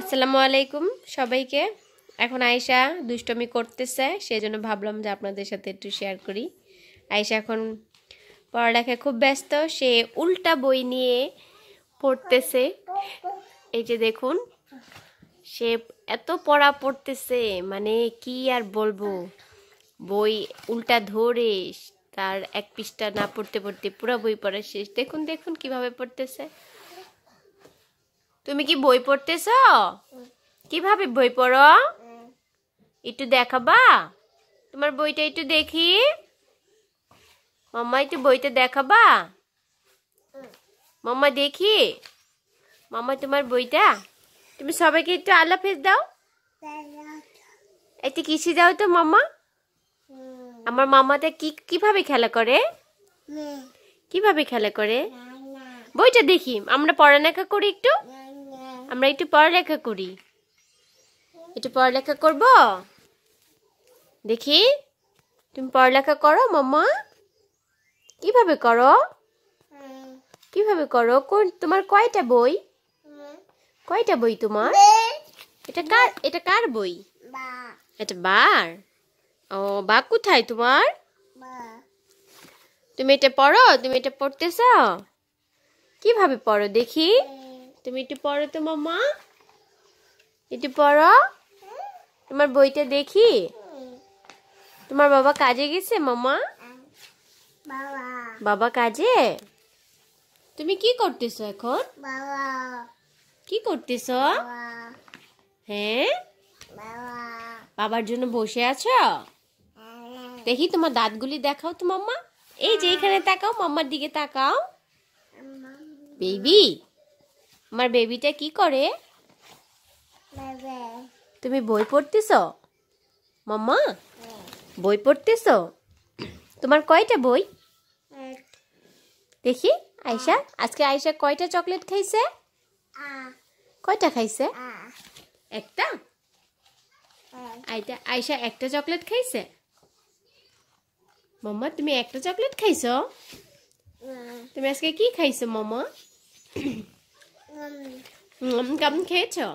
আসসালামু আলাইকুম সবাইকে এখন আয়সা দুষ্টমি করতেছে সেই জন্য ভাবলাম যে আপনাদের সাথে একটু শেয়ার করি আয়সা এখন পড়ালেখায় খুব ব্যস্ত সে উল্টা বই নিয়ে পড়তেছে এই যে দেখুন সে এত পড়া পড়তেছে মানে কি আর বলবো বই উল্টা ধরে তার এক পৃষ্ঠা না পড়তে পড়তে পুরো বই পড়া শেষ দেখুন দেখুন কিভাবে পড়তেছে তুমি কি বই পড়তেছ কিভাবে বই পড়ো একটু দেখাবা তোমার বইটা একটু দেখি মাম্মা একটু বইটা দেখাবা মাম্মা দেখি মাম্মা তোমার বইটা তুমি সবাইকে একটু ফেস দাও এতে কিছু দাও তো মাম্মা আমার মামাটা কি কিভাবে খেলা করে কিভাবে খেলা করে বইটা দেখি আমরা পড়ালেখা করি একটু আমরা একটু পড়ালেখা করি একটু পড়ালেখা করব দেখি তুমি পড়ালেখা করো মাম্মা কিভাবে করো কিভাবে করো কোন তোমার কয়টা বই কয়টা বই তোমার এটা কার এটা কার বই এটা বার ও বা কোথায় তোমার তুমি এটা পড়ো তুমি এটা পড়তেছ কিভাবে পড়ো দেখি তুমি একটু পড়ো তো মামা একটু পড়ো তোমার বইটা দেখি তোমার বাবা কাজে গেছে মামা বাবা কাজে তুমি কি করতেছো এখন কি করতেছো হ্যাঁ বাবার জন্য বসে আছো দেখি তোমার দাঁতগুলি দেখাও তো মাম্মা এই যে হ্যাঁ। এখানে তাকাও মাম্মার দিকে তাকাও বেবি আমার বেবিটা কি করে তুমি বই পড়তেছ মাম্মা বই পড়তেছ তোমার কয়টা বই দেখি আয়সা আজকে আয়সা কয়টা চকলেট খাইছে কয়টা খাইছে একটা আইটা আয়সা একটা চকলেট খাইছে মাম্মা তুমি একটা চকলেট খাইছো তুমি আজকে কি খাইছো মাম্মা কেমন খেয়েছো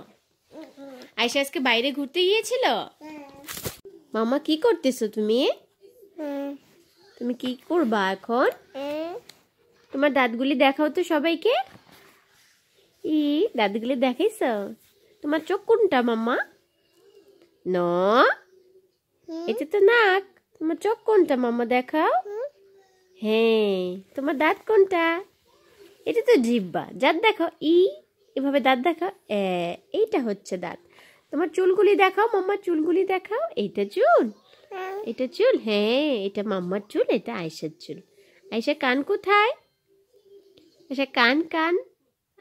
আয়সা আজকে বাইরে ঘুরতে গিয়েছিল মামা কি করতেছো তুমি তুমি কি করবা এখন তোমার দাঁতগুলি দেখাও তো সবাইকে ই দাঁতগুলি দেখাইছ তোমার চোখ কোনটা মাম্মা ন এটা তো নাক তোমার চোখ কোনটা মাম্মা দেখাও হ্যাঁ তোমার দাঁত কোনটা এটা তো জিব্বা যার দেখো ই এভাবে দাঁত দেখা এইটা হচ্ছে দাঁত তোমার চুলগুলি দেখাও মাম্মার চুলগুলি দেখাও এইটা চুল হ্যাঁ। এটা চুল হ্যাঁ এটা মাম্মার চুল এটা আয়সার চুল আয়সা কান কোথায় আয়সা কান কান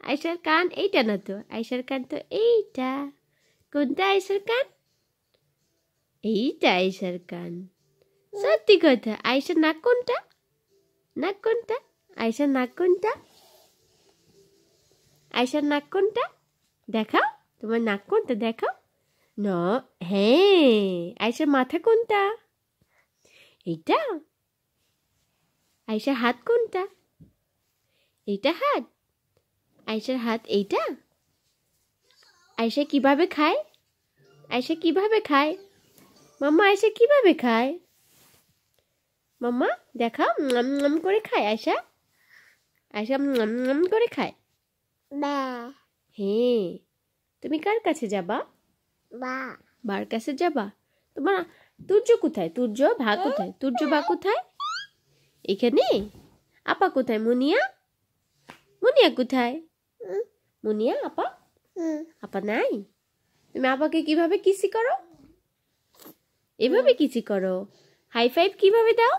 আয়সার কান এইটা না তো আয়সার কান তো এইটা কোনটা আয়সার কান এইটা আয়সার কান সত্যি কথা আয়সার নাক কোনটা নাক কোনটা আয়সার নাক কোনটা আয়সার নাক কোনটা দেখাও তোমার নাক কোনটা দেখাও ন হ্যাঁ আয়সার মাথা কোনটা এইটা আয়সার হাত কোনটা এইটা হাত আয়সার হাত এইটা আয়সা কিভাবে খায় আয়সা কিভাবে খায় মাম্মা আয়সা কিভাবে খায় মাম্মা দেখা করে খায় আয়সা আয়সা করে খায় মা হে হ্যাঁ, তুমি কার কাছে যাবা মা বার কাছে যাবা তোমার তুর্য কোথায় তুর্য ভা কোথায় তুর্য ভা কোথায় এখানে আপা কোথায় মুনিয়া মুনিয়া কোথায় মুনিয়া আপা আপা নাই তুমি আপাকে কিভাবে কিসি করো এভাবে কিসি করো হাই ফাইভ কিভাবে দাও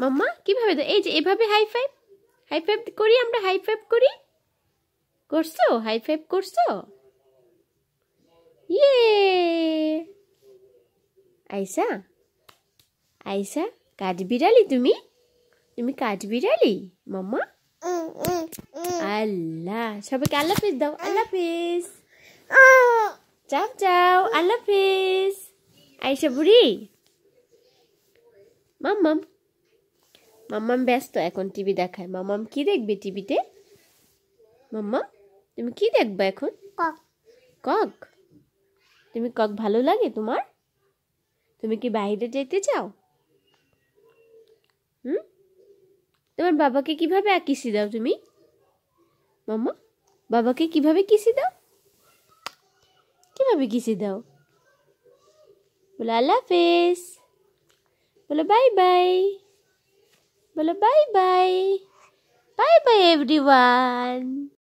মাম্মা কিভাবে দাও এই যে এভাবে হাই ফাইভ হাই ফাইভ করি আমরা হাই ফাইভ করি করছো হাই ফাইভ করছো ইয়ে আইসা আইসা বিড়ালি তুমি তুমি কাঠ বিড়ালি মাম্মা আল্লাহ সবাইকে আল্লাহ ফিস দাও আল্লাহ হাফিজ চাও চাও আল্লাহ ফিস আইসা বুড়ি মাম্মাম মাম্মাম ব্যস্ত এখন টিভি দেখায় মাম্মাম কি দেখবে টিভিতে মাম্মা তুমি কি দেখবে এখন কক কক তুমি কক ভালো লাগে তোমার তুমি কি বাইরে যেতে চাও হুম তোমার বাবাকে কিভাবে কিসি দাও তুমি মাম্মা বাবাকে কিভাবে কিসি দাও কিভাবে কিসি দাও বলো আল্লাহ হাফেজ বলো বাই বাই বলো bye bye bye bye everyone